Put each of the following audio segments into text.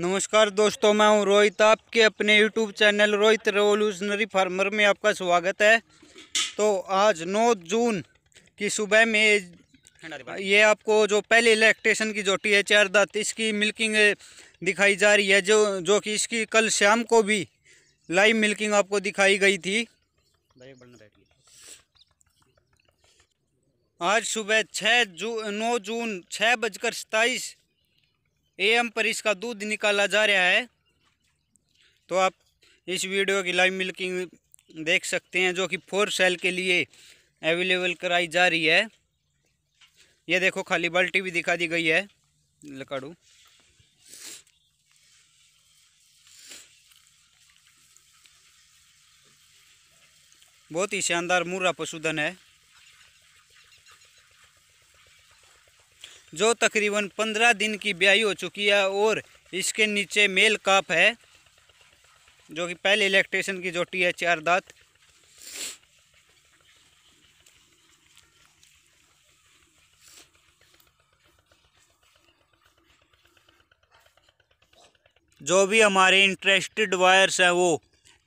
नमस्कार दोस्तों मैं हूं रोहित आपके अपने YouTube channel Rohit revolutionary farmer में आपका स्वागत है तो आज 9 जून की सुबह में ये आपको जो पहले इलेक्ट्रेशन की जोटी है चार दात इसकी मिल्किंग दिखाई जा रही है जो जो कि इसकी कल शाम को भी लाइव मिल्किंग आपको दिखाई गई थी आज सुबह छः जू नौ जून छः बजकर सताईस एम पर इसका दूध निकाला जा रहा है तो आप इस वीडियो की लाइव मिल्किंग देख सकते हैं जो कि फोर सेल के लिए अवेलेबल कराई जा रही है ये देखो खाली बाल्टी भी दिखा दी गई है लकाड़ू बहुत ही शानदार मुर्रा पशुधन है जो तकरीबन पंद्रह दिन की ब्याई हो चुकी है और इसके नीचे मेल काप है जो कि पहले इलेक्ट्रेशन की जोटी है चार दांत जो भी हमारे इंटरेस्टेड वायर्स हैं वो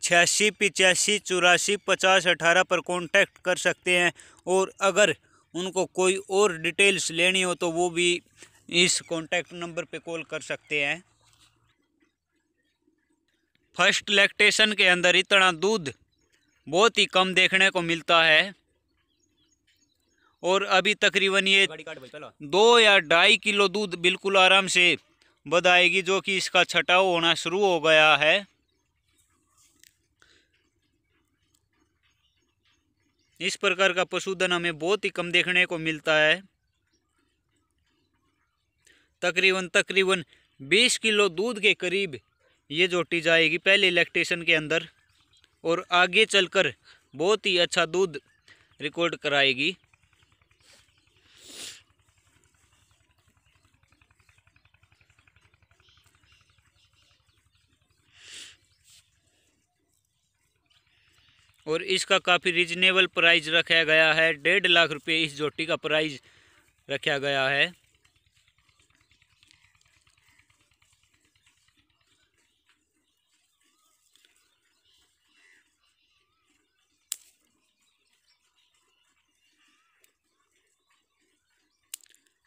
छियासी पिचासी चौरासी पचास अठारह पर कांटेक्ट कर सकते हैं और अगर उनको कोई और डिटेल्स लेनी हो तो वो भी इस कॉन्टैक्ट नंबर पे कॉल कर सकते हैं फर्स्ट लैक्टेशन के अंदर इतना दूध बहुत ही कम देखने को मिलता है और अभी तकरीबन ये दो या ढाई किलो दूध बिल्कुल आराम से बदाएगी जो कि इसका छटाव होना शुरू हो गया है इस प्रकार का पशुधन हमें बहुत ही कम देखने को मिलता है तकरीबन तकरीबन 20 किलो दूध के करीब ये जोटी जाएगी पहले इलेक्ट्रेशन के अंदर और आगे चलकर बहुत ही अच्छा दूध रिकॉर्ड कराएगी और इसका काफ़ी रिजनेबल प्राइस रखा गया है डेढ़ लाख रुपये इस जोटी का प्राइस रखा गया है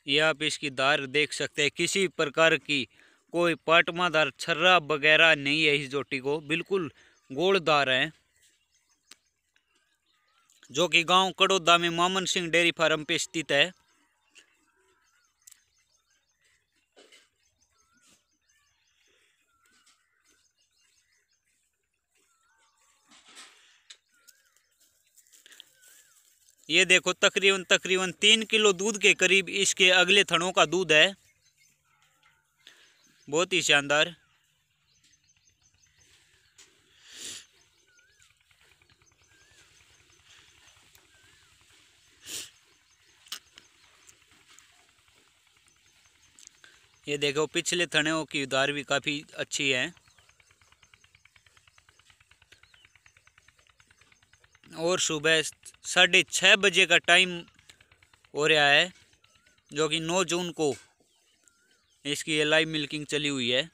ये आप इसकी दार देख सकते हैं किसी प्रकार की कोई पाटमादार छर्रा वगैरह नहीं है इस जोटी को बिल्कुल गोलदार है जो कि गांव कड़ोदा में मामन सिंह डेयरी फार्म पे स्थित है ये देखो तकरीबन तकरीबन तीन किलो दूध के करीब इसके अगले थनों का दूध है बहुत ही शानदार ये देखो पिछले थनों की उधार भी काफ़ी अच्छी है और सुबह साढ़े छः बजे का टाइम हो रहा है जो कि 9 जून को इसकी ये लाइव मिल्किंग चली हुई है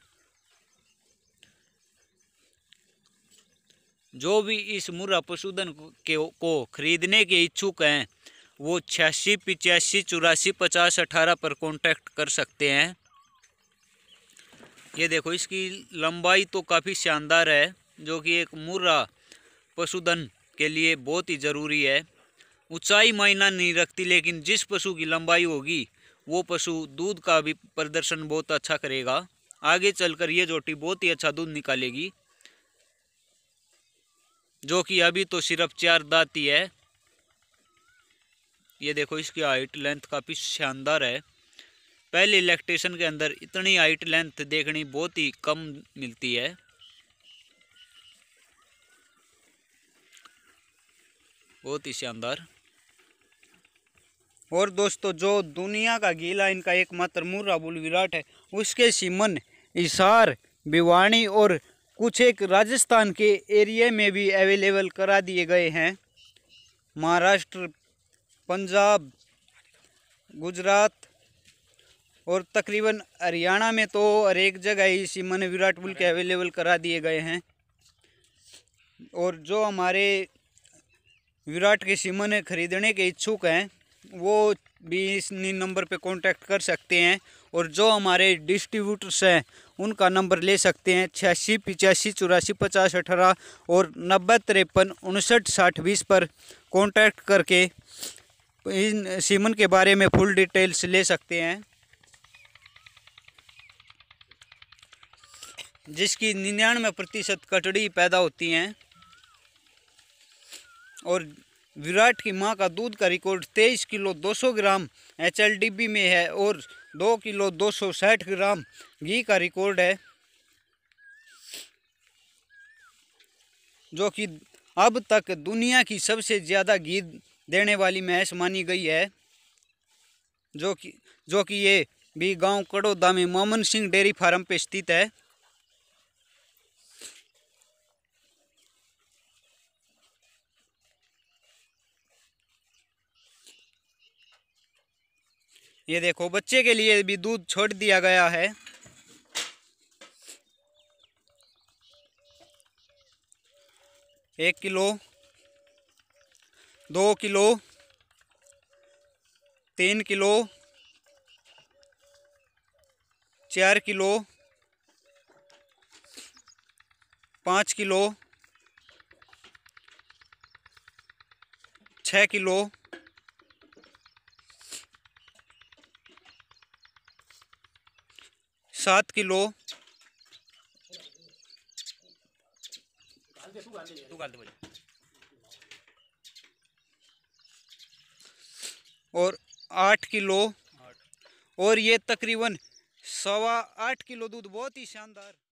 जो भी इस मुर्रा पशुधन के को खरीदने के इच्छुक हैं वो छियासी पिचासी चौरासी पचास अठारह पर कांटेक्ट कर सकते हैं ये देखो इसकी लंबाई तो काफ़ी शानदार है जो कि एक मुर्रा पशुधन के लिए बहुत ही ज़रूरी है ऊंचाई मायना नहीं रखती लेकिन जिस पशु की लंबाई होगी वो पशु दूध का भी प्रदर्शन बहुत अच्छा करेगा आगे चलकर ये जोटी बहुत ही अच्छा दूध निकालेगी जो कि अभी तो सिर्फ चार दाती है ये देखो इसकी हाइट लेंथ काफ़ी शानदार है पहले इलेक्ट्रिशन के अंदर इतनी हाइट लेंथ देखनी बहुत ही कम मिलती है बहुत ही शानदार और दोस्तों जो दुनिया का गीला इनका एकमात्र मुर्रा बुल विराट है उसके सीमन इशार भिवाणी और कुछ एक राजस्थान के एरिया में भी अवेलेबल करा दिए गए हैं महाराष्ट्र पंजाब गुजरात और तकरीबन हरियाणा में तो हर एक जगह ही सीमन विराट पुल के अवेलेबल करा दिए गए हैं और जो हमारे विराट के सीमन खरीदने के इच्छुक हैं वो भी इस नंबर पे कांटेक्ट कर सकते हैं और जो हमारे डिस्ट्रीब्यूटर्स हैं उनका नंबर ले सकते हैं छियासी पिचासी चौरासी पचास अठारह और नब्बे तिरपन उनसठ साठ बीस पर कांटेक्ट करके इन सीमन के बारे में फुल डिटेल्स ले सकते हैं जिसकी निन्यानवे प्रतिशत कटड़ी पैदा होती हैं और विराट की मां का दूध का रिकॉर्ड 23 किलो 200 ग्राम एच में है और 2 किलो दो ग्राम घी का रिकॉर्ड है जो कि अब तक दुनिया की सबसे ज़्यादा घी देने वाली महस मानी गई है जो कि जो कि ये भी गांव कड़ोदा में मोमन सिंह डेयरी फार्म पे स्थित है ये देखो बच्चे के लिए भी दूध छोड़ दिया गया है एक किलो दो किलो तीन किलो चार किलो पाँच किलो छः किलो सात किलो और आठ किलो और ये तकरीबन सवा आठ किलो दूध बहुत ही शानदार